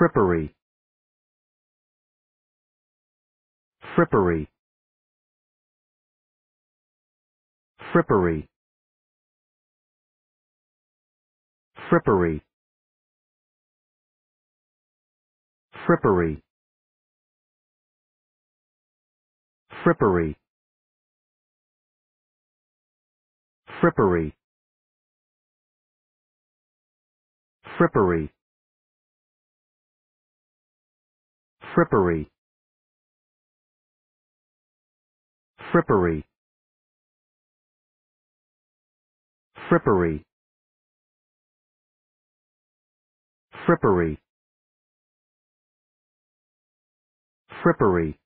frippery frippery frippery frippery frippery frippery frippery frippery frippery frippery frippery frippery frippery